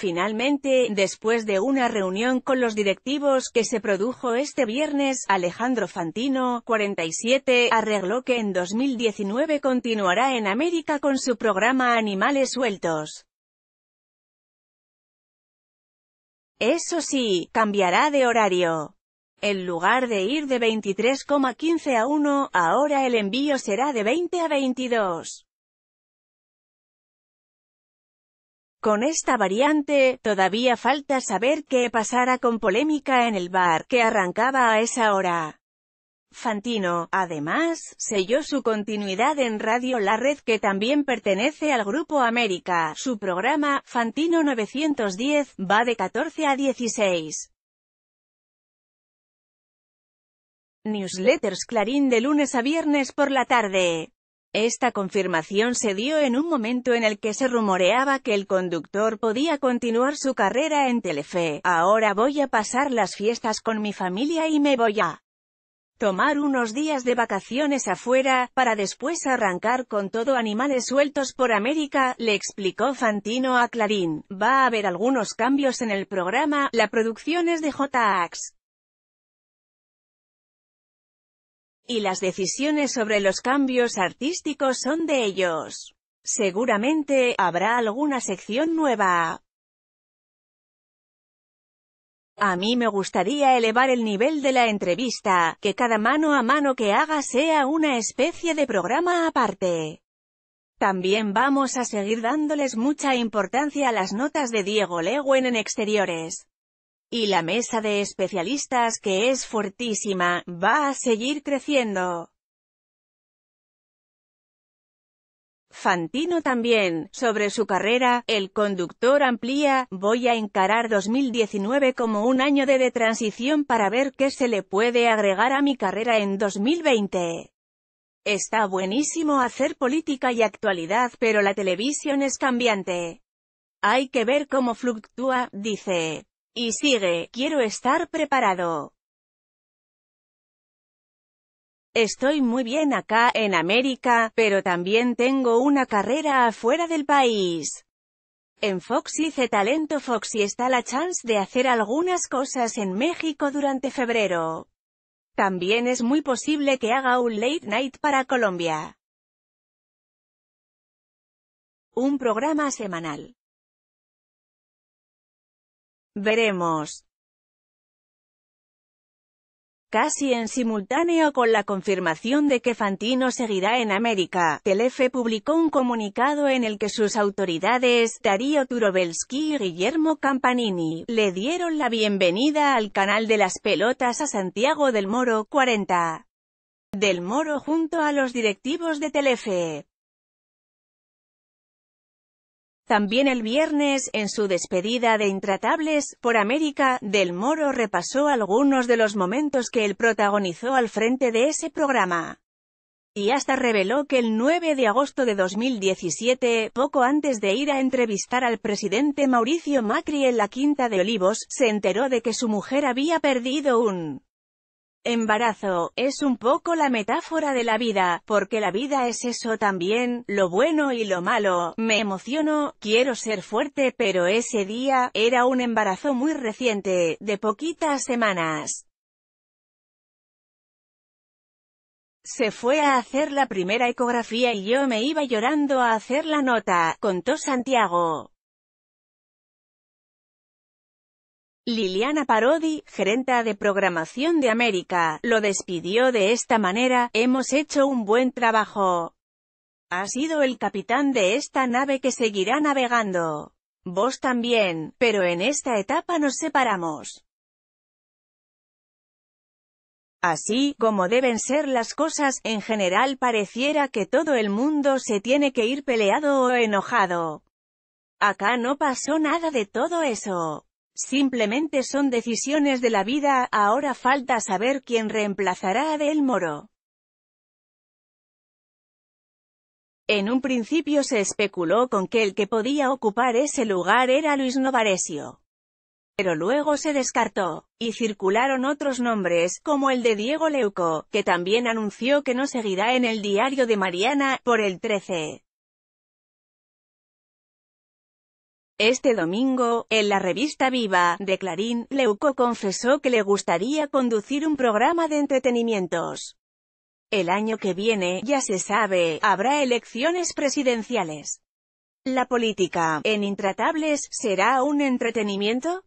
Finalmente, después de una reunión con los directivos que se produjo este viernes, Alejandro Fantino, 47, arregló que en 2019 continuará en América con su programa Animales Sueltos. Eso sí, cambiará de horario. En lugar de ir de 23,15 a 1, ahora el envío será de 20 a 22. Con esta variante, todavía falta saber qué pasará con polémica en el bar, que arrancaba a esa hora. Fantino, además, selló su continuidad en Radio La Red que también pertenece al Grupo América. Su programa, Fantino 910, va de 14 a 16. Newsletters Clarín de lunes a viernes por la tarde. Esta confirmación se dio en un momento en el que se rumoreaba que el conductor podía continuar su carrera en Telefe. Ahora voy a pasar las fiestas con mi familia y me voy a tomar unos días de vacaciones afuera, para después arrancar con todo animales sueltos por América, le explicó Fantino a Clarín. Va a haber algunos cambios en el programa, la producción es de JAX. y las decisiones sobre los cambios artísticos son de ellos. Seguramente, habrá alguna sección nueva. A mí me gustaría elevar el nivel de la entrevista, que cada mano a mano que haga sea una especie de programa aparte. También vamos a seguir dándoles mucha importancia a las notas de Diego Leguen en exteriores. Y la mesa de especialistas que es fortísima, va a seguir creciendo. Fantino también, sobre su carrera, el conductor amplía, voy a encarar 2019 como un año de, de, transición para ver qué se le puede agregar a mi carrera en 2020. Está buenísimo hacer política y actualidad pero la televisión es cambiante. Hay que ver cómo fluctúa, dice. Y sigue, quiero estar preparado. Estoy muy bien acá, en América, pero también tengo una carrera afuera del país. En Foxy C. Talento Foxy está la chance de hacer algunas cosas en México durante febrero. También es muy posible que haga un late night para Colombia. Un programa semanal. Veremos. Casi en simultáneo con la confirmación de que Fantino seguirá en América, Telefe publicó un comunicado en el que sus autoridades, Darío Turobelsky y Guillermo Campanini, le dieron la bienvenida al canal de las pelotas a Santiago del Moro, 40. Del Moro junto a los directivos de Telefe. También el viernes, en su despedida de Intratables, por América, Del Moro repasó algunos de los momentos que él protagonizó al frente de ese programa. Y hasta reveló que el 9 de agosto de 2017, poco antes de ir a entrevistar al presidente Mauricio Macri en la Quinta de Olivos, se enteró de que su mujer había perdido un Embarazo, es un poco la metáfora de la vida, porque la vida es eso también, lo bueno y lo malo, me emociono, quiero ser fuerte pero ese día, era un embarazo muy reciente, de poquitas semanas. Se fue a hacer la primera ecografía y yo me iba llorando a hacer la nota, contó Santiago. Liliana Parodi, gerenta de programación de América, lo despidió de esta manera, hemos hecho un buen trabajo. Ha sido el capitán de esta nave que seguirá navegando. Vos también, pero en esta etapa nos separamos. Así, como deben ser las cosas, en general pareciera que todo el mundo se tiene que ir peleado o enojado. Acá no pasó nada de todo eso. Simplemente son decisiones de la vida, ahora falta saber quién reemplazará a Del Moro. En un principio se especuló con que el que podía ocupar ese lugar era Luis Novaresio. Pero luego se descartó, y circularon otros nombres, como el de Diego Leuco, que también anunció que no seguirá en el diario de Mariana, por el 13. Este domingo, en la revista Viva, de Clarín, Leuco confesó que le gustaría conducir un programa de entretenimientos. El año que viene, ya se sabe, habrá elecciones presidenciales. La política, en Intratables, ¿será un entretenimiento?